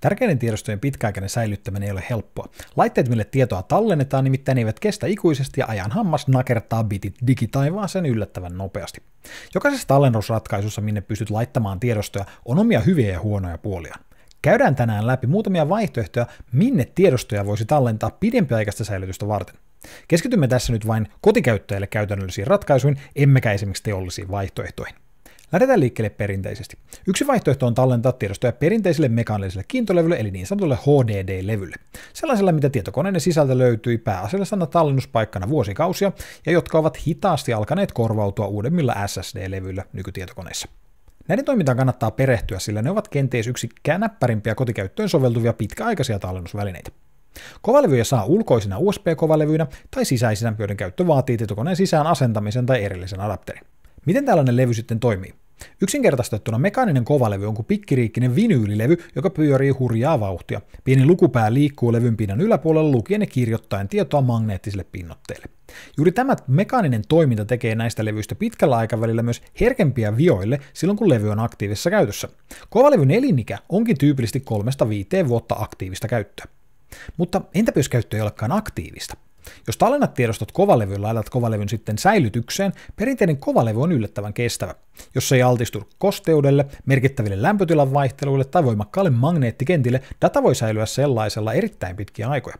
Tärkeiden tiedostojen pitkäaikainen säilyttäminen ei ole helppoa. Laitteet, mille tietoa tallennetaan, nimittäin eivät kestä ikuisesti ja ajan hammas nakertaa bitit digitaivaan sen yllättävän nopeasti. Jokaisessa tallennusratkaisussa, minne pystyt laittamaan tiedostoja, on omia hyviä ja huonoja puolia. Käydään tänään läpi muutamia vaihtoehtoja, minne tiedostoja voisi tallentaa pidempiaikaista säilytystä varten. Keskitymme tässä nyt vain kotikäyttäjille käytännöllisiin ratkaisuihin, emmekä esimerkiksi teollisiin vaihtoehtoihin. Lähdetään liikkeelle perinteisesti. Yksi vaihtoehto on tallentaa tiedostoja perinteiselle mekaaniselle kiintolevylle, eli niin sanotulle HDD-levylle. Sellaisella, mitä tietokoneen sisältä löytyi pääasiallisena tallennuspaikkana vuosikausia, ja jotka ovat hitaasti alkaneet korvautua uudemmilla SSD-levyillä nykytietokoneissa. Näiden toimintaan kannattaa perehtyä, sillä ne ovat kenties yksi näppärimpiä kotikäyttöön soveltuvia pitkäaikaisia tallennusvälineitä. Kovalevyjä saa ulkoisina USB-kovalevyinä tai sisäisinä, joiden käyttö vaatii tietokoneen sisään asentamisen tai erillisen adapterin. Miten tällainen levy sitten toimii? Yksinkertaistettuna mekaaninen kovalevy on kuin pikkiriikkinen vinyylilevy, joka pyörii hurjaa vauhtia. Pieni lukupää liikkuu levyn pinnan yläpuolella lukien ja kirjoittain tietoa magneettisille pinnotteille. Juuri tämä mekaaninen toiminta tekee näistä levyistä pitkällä aikavälillä myös herkempiä vioille silloin, kun levy on aktiivisessa käytössä. Kovalevyn elinikä onkin tyypillisesti 3-5 vuotta aktiivista käyttöä. Mutta entäpä jos käyttö ei olekaan aktiivista? Jos tallennat tiedostot kovalevyyn, laitat kovalevyn sitten säilytykseen, perinteinen kovalevy on yllättävän kestävä, jos se ei altistu kosteudelle, merkittäville lämpötilan vaihteluille tai voimakkaalle magneettikentille, data voi säilyä sellaisella erittäin pitkiä aikoja.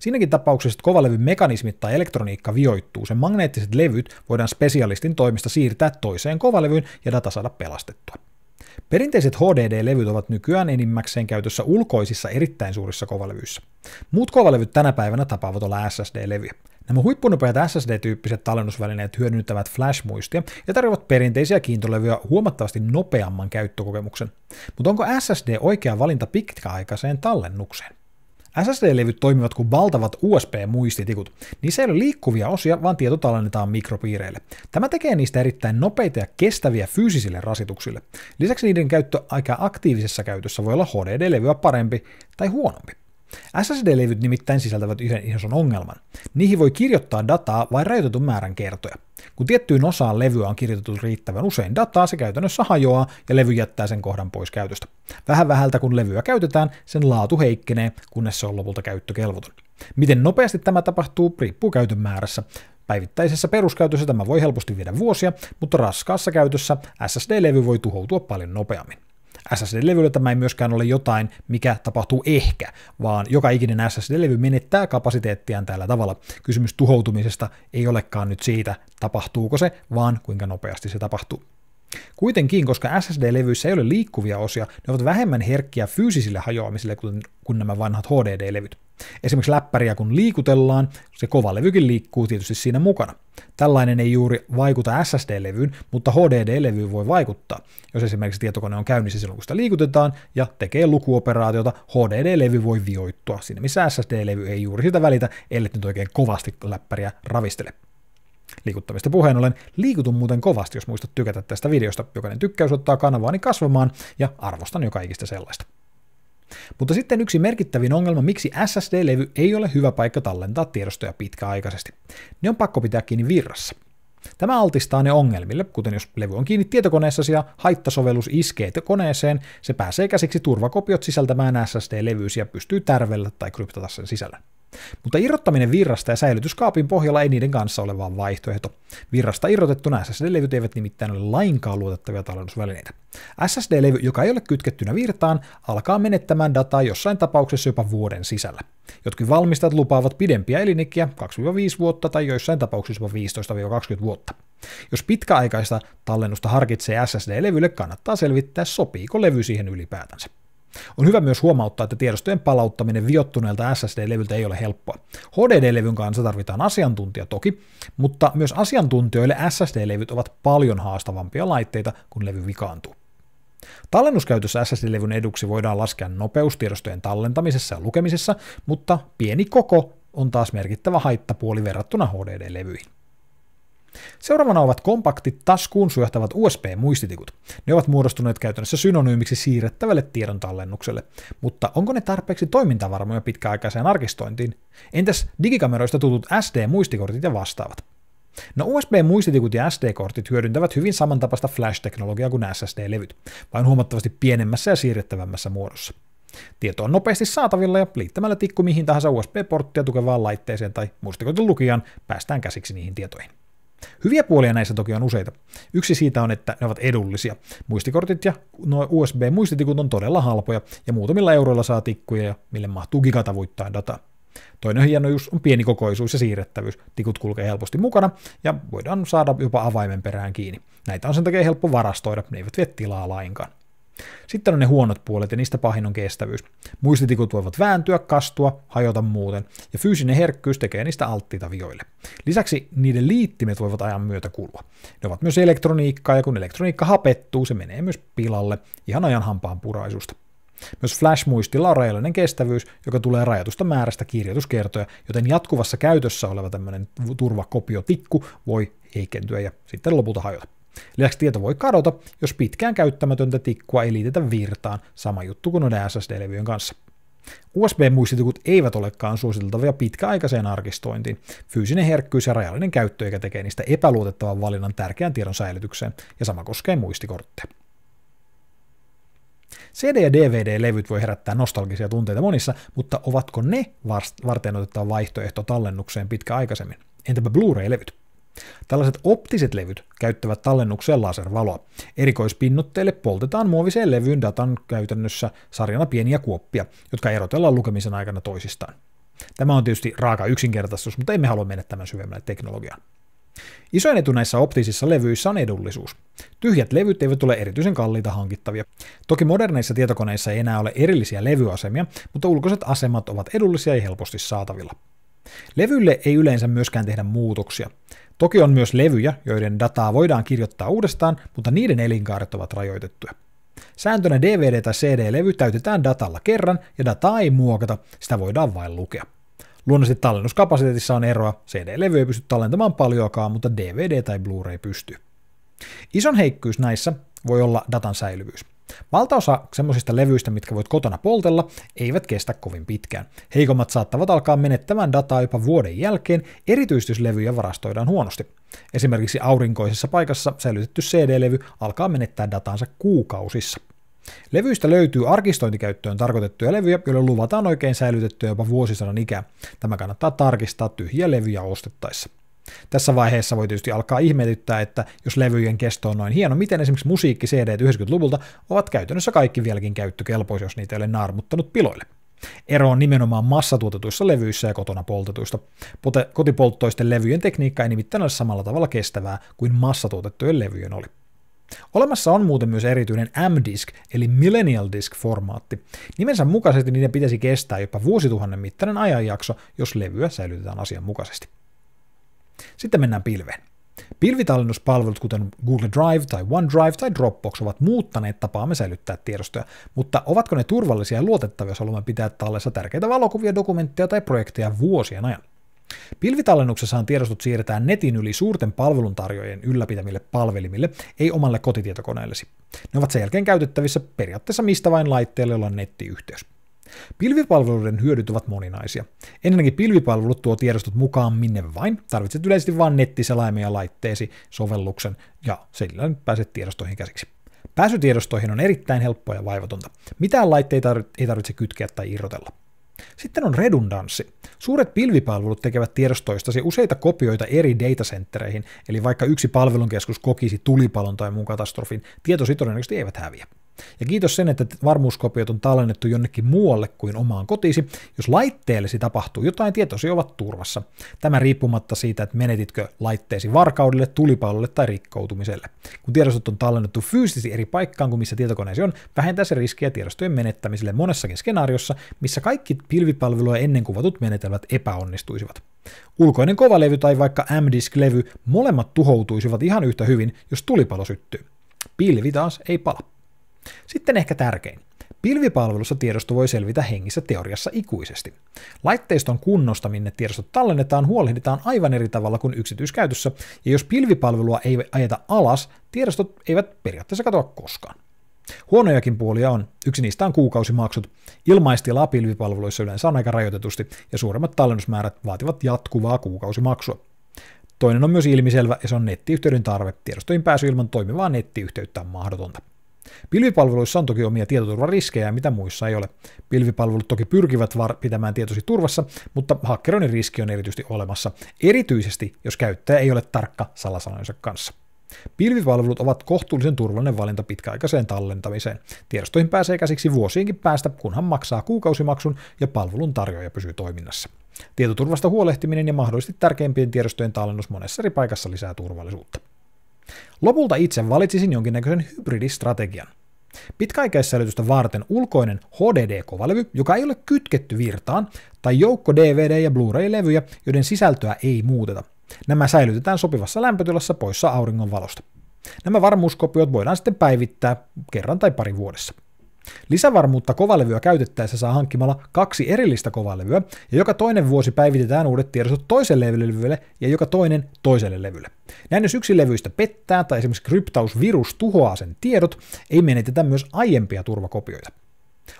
Siinäkin tapauksessa, että kovalevyn mekanismit tai elektroniikka vioittuu, sen magneettiset levyt voidaan spesialistin toimista siirtää toiseen kovalevyyn ja data saada pelastettua. Perinteiset HDD-levyt ovat nykyään enimmäkseen käytössä ulkoisissa erittäin suurissa kovalevyissä. Muut kovalevyt tänä päivänä tapaavat olla SSD-levyjä. Nämä huippunopeat SSD-tyyppiset tallennusvälineet hyödyntävät flash-muistia ja tarjoavat perinteisiä kiintolevyjä huomattavasti nopeamman käyttökokemuksen. Mutta onko SSD oikea valinta pitkäaikaiseen tallennukseen? SSD-levyt toimivat kuin valtavat USB-muistitikut. Niissä ei ole liikkuvia osia, vaan tieto tallennetaan mikropiireille. Tämä tekee niistä erittäin nopeita ja kestäviä fyysisille rasituksille. Lisäksi niiden käyttö aika aktiivisessa käytössä voi olla HDD-levyä parempi tai huonompi. SSD-levyt nimittäin sisältävät yhden ison ongelman. Niihin voi kirjoittaa dataa vain rajoitetun määrän kertoja. Kun tiettyyn osaan levyä on kirjoitettu riittävän usein dataa, se käytännössä hajoaa ja levy jättää sen kohdan pois käytöstä. Vähän vähältä kun levyä käytetään, sen laatu heikkenee, kunnes se on lopulta käyttökelvoton. Miten nopeasti tämä tapahtuu, riippuu käytön määrässä. Päivittäisessä peruskäytössä tämä voi helposti viedä vuosia, mutta raskaassa käytössä SSD-levy voi tuhoutua paljon nopeammin. SSD-levyllä tämä ei myöskään ole jotain, mikä tapahtuu ehkä, vaan joka ikinen SSD-levy menettää kapasiteettiaan tällä tavalla. Kysymys tuhoutumisesta ei olekaan nyt siitä, tapahtuuko se, vaan kuinka nopeasti se tapahtuu. Kuitenkin, koska SSD-levyissä ei ole liikkuvia osia, ne ovat vähemmän herkkiä fyysisille hajoamisille kuin, nämä vanhat HDD-levyt. Esimerkiksi läppäriä kun liikutellaan, se kova levykin liikkuu tietysti siinä mukana. Tällainen ei juuri vaikuta SSD-levyyn, mutta HDD-levyyn voi vaikuttaa, jos esimerkiksi tietokone on käynnissä silloin, kun sitä liikutetaan ja tekee lukuoperaatiota, HDD-levy voi vioittua sinne, missä SSD-levy ei juuri sitä välitä, ellei nyt oikein kovasti läppäriä ravistele. Liikuttamista puheen ollen, liikutun muuten kovasti, jos muistat tykätä tästä videosta. Jokainen tykkäys ottaa kanavaani kasvamaan ja arvostan jo kaikista sellaista. Mutta sitten yksi merkittävin ongelma, miksi SSD-levy ei ole hyvä paikka tallentaa tiedostoja pitkäaikaisesti. Ne on pakko pitää kiinni virrassa. Tämä altistaa ne ongelmille, kuten jos levy on kiinni tietokoneessasi ja haittasovellus iskee koneeseen, se pääsee käsiksi turvakopiot sisältämään SSD-levyys ja pystyy tärvellä tai kryptata sen sisällä. Mutta irrottaminen virrasta ja säilytyskaapin pohjalla ei niiden kanssa ole vaan vaihtoehto. Virrasta irrotettuna SSD-levyt eivät nimittäin ole lainkaan luotettavia tallennusvälineitä. SSD-levy, joka ei ole kytkettynä virtaan, alkaa menettämään dataa jossain tapauksessa jopa vuoden sisällä. Jotkin valmistajat lupaavat pidempiä elinikkiä, 2-5 vuotta tai joissain tapauksissa jopa 15-20 vuotta. Jos pitkäaikaista tallennusta harkitsee SSD-levylle, kannattaa selvittää sopiiko levy siihen ylipäätänsä. On hyvä myös huomauttaa, että tiedostojen palauttaminen viottuneelta SSD-levyltä ei ole helppoa. HDD-levyn kanssa tarvitaan asiantuntija toki, mutta myös asiantuntijoille SSD-levyt ovat paljon haastavampia laitteita, kun levy vikaantuu. Tallennuskäytössä SSD-levyn eduksi voidaan laskea nopeus tiedostojen tallentamisessa ja lukemisessa, mutta pieni koko on taas merkittävä haittapuoli verrattuna HDD-levyihin. Seuraavana ovat kompaktit taskuun syöhtävät USB-muistitikut. Ne ovat muodostuneet käytännössä synonyymiksi siirrettävälle tiedon tallennukselle, mutta onko ne tarpeeksi toimintavarmoja pitkäaikaiseen arkistointiin? Entäs digikameroista tutut SD-muistikortit ja vastaavat? No USB-muistitikut ja SD-kortit hyödyntävät hyvin samantapaista flash-teknologiaa kuin SSD-levyt, vain huomattavasti pienemmässä ja siirrettävämmässä muodossa. Tieto on nopeasti saatavilla ja liittämällä tikku mihin tahansa USB-porttia tukevaan laitteeseen tai muistikotin lukijaan päästään käsiksi niihin tietoihin. Hyviä puolia näissä toki on useita. Yksi siitä on, että ne ovat edullisia. Muistikortit ja USB-muistitikut on todella halpoja, ja muutamilla euroilla saa tikkuja, mille mahtuu gigatavuittaa dataa. Toinen hienojuus on pienikokoisuus ja siirrettävyys. Tikut kulkee helposti mukana ja voidaan saada jopa avaimen perään kiinni. Näitä on sen takia helppo varastoida, ne eivät vie tilaa lainkaan. Sitten on ne huonot puolet ja niistä pahin on kestävyys. Muistitikut voivat vääntyä, kastua, hajota muuten, ja fyysinen herkkyys tekee niistä alttiita vioille. Lisäksi niiden liittimet voivat ajan myötä kulua. Ne ovat myös elektroniikkaa, ja kun elektroniikka hapettuu, se menee myös pilalle, ihan ajan hampaan puraisusta. Myös flash-muistilla on rajallinen kestävyys, joka tulee rajatusta määrästä kirjoituskertoja, joten jatkuvassa käytössä oleva tämmöinen turvakopiotikku voi heikentyä ja sitten lopulta hajota. Lisäksi tieto voi kadota, jos pitkään käyttämätöntä tikkua ei liitetä virtaan, sama juttu kuin noiden SSD-levyjen kanssa. USB-muistitikut eivät olekaan suositeltavia pitkäaikaiseen arkistointiin. Fyysinen herkkyys ja rajallinen eikä tekee niistä epäluotettavan valinnan tärkeän tiedon säilytykseen, ja sama koskee muistikortteja. CD- ja DVD-levyt voi herättää nostalgisia tunteita monissa, mutta ovatko ne varten otettava vaihtoehto tallennukseen pitkäaikaisemmin? Entäpä Blu-ray-levyt? Tällaiset optiset levyt käyttävät tallennukseen laservaloa. Erikoispinnotteille poltetaan muoviseen levyyn datan käytännössä sarjana pieniä kuoppia, jotka erotellaan lukemisen aikana toisistaan. Tämä on tietysti raaka yksinkertaistus, mutta emme halua mennä tämän syvemmälle teknologiaan. Isoin etu näissä optisissa levyissä on edullisuus. Tyhjät levyt eivät ole erityisen kalliita hankittavia. Toki moderneissa tietokoneissa ei enää ole erillisiä levyasemia, mutta ulkoiset asemat ovat edullisia ja helposti saatavilla. Levylle ei yleensä myöskään tehdä muutoksia. Toki on myös levyjä, joiden dataa voidaan kirjoittaa uudestaan, mutta niiden elinkaaret ovat rajoitettuja. Sääntönä DVD- tai CD-levy täytetään datalla kerran ja dataa ei muokata, sitä voidaan vain lukea. Luonnollisesti tallennuskapasiteetissa on eroa, CD-levy ei pysty tallentamaan paljoakaan, mutta DVD tai Blu-ray pystyy. Ison heikkyys näissä voi olla datan säilyvyys. Valtaosa semmoisista levyistä, mitkä voit kotona poltella, eivät kestä kovin pitkään. Heikommat saattavat alkaa menettämään dataa jopa vuoden jälkeen, erityistyslevyjä varastoidaan huonosti. Esimerkiksi aurinkoisessa paikassa säilytetty CD-levy alkaa menettää dataansa kuukausissa. Levyistä löytyy arkistointikäyttöön tarkoitettuja levyjä, joille luvataan oikein säilytettyä jopa vuosisadan ikää. Tämä kannattaa tarkistaa tyhjiä levyjä ostettaessa. Tässä vaiheessa voi tietysti alkaa ihmetyttää, että jos levyjen kesto on noin hieno, miten esimerkiksi musiikki CD 90-luvulta ovat käytännössä kaikki vieläkin käyttökelpoisia, jos niitä ei ole naarmuttanut piloille. Ero on nimenomaan massatuotetuissa levyissä ja kotona poltetuista. kotipolttoisten levyjen tekniikka ei nimittäin ole samalla tavalla kestävää kuin massatuotettujen levyjen oli. Olemassa on muuten myös erityinen M-disk eli Millennial Disk-formaatti. Nimensä mukaisesti niiden pitäisi kestää jopa vuosituhannen mittainen ajanjakso, jos levyä säilytetään asianmukaisesti. Sitten mennään pilveen. Pilvitallennuspalvelut, kuten Google Drive tai OneDrive tai Dropbox, ovat muuttaneet tapaamme säilyttää tiedostoja, mutta ovatko ne turvallisia ja luotettavia, jos haluamme pitää tallessa tärkeitä valokuvia, dokumentteja tai projekteja vuosien ajan? Pilvitallennuksessaan tiedostot siirretään netin yli suurten palveluntarjoajien ylläpitämille palvelimille, ei omalle kotitietokoneellesi. Ne ovat sen jälkeen käytettävissä periaatteessa mistä vain laitteelle, jolla on nettiyhteys. Pilvipalveluiden hyödyt ovat moninaisia. Ennenkin pilvipalvelut tuo tiedostot mukaan minne vain. Tarvitset yleisesti vain nettiselaimia laitteesi, sovelluksen ja sillä pääset tiedostoihin käsiksi. Pääsy tiedostoihin on erittäin helppoa ja vaivatonta. Mitään laitteita ei tarvitse kytkeä tai irrotella. Sitten on redundanssi. Suuret pilvipalvelut tekevät tiedostoistasi useita kopioita eri datacentereihin. eli vaikka yksi palvelunkeskus kokisi tulipalon tai muun katastrofin, tietosi todennäköisesti eivät häviä. Ja kiitos sen, että varmuuskopiot on tallennettu jonnekin muualle kuin omaan kotiisi. Jos laitteellesi tapahtuu jotain, tietosi ovat turvassa. Tämä riippumatta siitä, että menetitkö laitteesi varkaudelle, tulipalolle tai rikkoutumiselle. Kun tiedostot on tallennettu fyysisesti eri paikkaan kuin missä tietokoneesi on, vähentää se riskiä tiedostojen menettämiselle monessakin skenaariossa, missä kaikki pilvipalvelua ennen kuvatut menetelmät epäonnistuisivat. Ulkoinen kovalevy tai vaikka M-disk-levy molemmat tuhoutuisivat ihan yhtä hyvin, jos tulipalo syttyy. Pilvi taas ei pala. Sitten ehkä tärkein. Pilvipalvelussa tiedosto voi selvitä hengissä teoriassa ikuisesti. Laitteiston kunnosta, minne tiedostot tallennetaan, huolehditaan aivan eri tavalla kuin yksityiskäytössä, ja jos pilvipalvelua ei ajeta alas, tiedostot eivät periaatteessa katoa koskaan. Huonojakin puolia on, yksi niistä on kuukausimaksut. Ilmaistilaa pilvipalveluissa yleensä on aika rajoitetusti, ja suuremmat tallennusmäärät vaativat jatkuvaa kuukausimaksua. Toinen on myös ilmiselvä, ja se on nettiyhteyden tarve. Tiedostoihin pääsy ilman toimivaa nettiyhteyttä on mahdotonta. Pilvipalveluissa on toki omia tietoturvariskejä, mitä muissa ei ole. Pilvipalvelut toki pyrkivät var- pitämään tietosi turvassa, mutta hakkeroinnin riski on erityisesti olemassa, erityisesti jos käyttäjä ei ole tarkka salasanojensa kanssa. Pilvipalvelut ovat kohtuullisen turvallinen valinta pitkäaikaiseen tallentamiseen. Tiedostoihin pääsee käsiksi vuosiinkin päästä, kunhan maksaa kuukausimaksun ja palvelun tarjoaja pysyy toiminnassa. Tietoturvasta huolehtiminen ja mahdollisesti tärkeimpien tiedostojen tallennus monessa eri paikassa lisää turvallisuutta. Lopulta itse valitsisin jonkinnäköisen hybridistrategian. Pitkäaikaissäilytystä varten ulkoinen HDD-kovalevy, joka ei ole kytketty virtaan, tai joukko DVD- ja Blu-ray-levyjä, joiden sisältöä ei muuteta. Nämä säilytetään sopivassa lämpötilassa poissa auringon valosta. Nämä varmuuskopiot voidaan sitten päivittää kerran tai pari vuodessa. Lisävarmuutta kovalevyä käytettäessä saa hankkimalla kaksi erillistä kovalevyä, ja joka toinen vuosi päivitetään uudet tiedostot toiselle levylle ja joka toinen toiselle levylle. Näin jos yksi levyistä pettää tai esimerkiksi kryptausvirus tuhoaa sen tiedot, ei menetetä myös aiempia turvakopioita.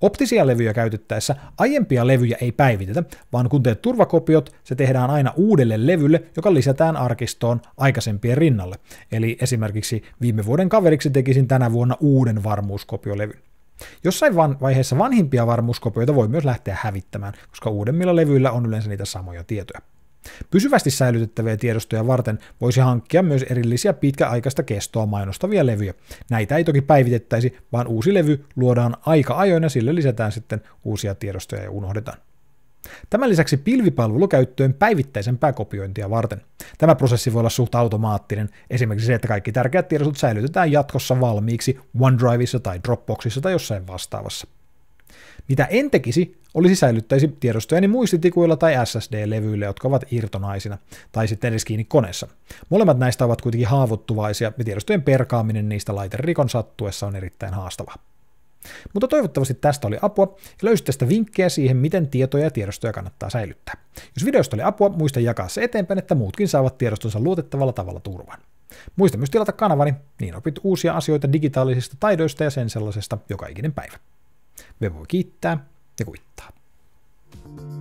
Optisia levyjä käytettäessä aiempia levyjä ei päivitetä, vaan kun teet turvakopiot, se tehdään aina uudelle levylle, joka lisätään arkistoon aikaisempien rinnalle. Eli esimerkiksi viime vuoden kaveriksi tekisin tänä vuonna uuden varmuuskopiolevyn. Jossain van- vaiheessa vanhimpia varmuuskopioita voi myös lähteä hävittämään, koska uudemmilla levyillä on yleensä niitä samoja tietoja. Pysyvästi säilytettäviä tiedostoja varten voisi hankkia myös erillisiä pitkäaikaista kestoa mainostavia levyjä. Näitä ei toki päivitettäisi, vaan uusi levy luodaan aika ajoin ja sille lisätään sitten uusia tiedostoja ja unohdetaan. Tämän lisäksi pilvipalvelu käyttöön päivittäisen pääkopiointia varten. Tämä prosessi voi olla suht automaattinen, esimerkiksi se, että kaikki tärkeät tiedostot säilytetään jatkossa valmiiksi OneDriveissa tai Dropboxissa tai jossain vastaavassa. Mitä en tekisi, olisi säilyttäisi tiedostojani muistitikuilla tai SSD-levyillä, jotka ovat irtonaisina, tai sitten edes kiinni koneessa. Molemmat näistä ovat kuitenkin haavoittuvaisia, ja tiedostojen perkaaminen niistä laiterikon sattuessa on erittäin haastavaa. Mutta toivottavasti tästä oli apua ja löysit tästä vinkkejä siihen, miten tietoja ja tiedostoja kannattaa säilyttää. Jos videosta oli apua, muista jakaa se eteenpäin, että muutkin saavat tiedostonsa luotettavalla tavalla turvan. Muista myös tilata kanavani, niin opit uusia asioita digitaalisista taidoista ja sen sellaisesta joka ikinen päivä. Me voi kiittää ja kuittaa. thank you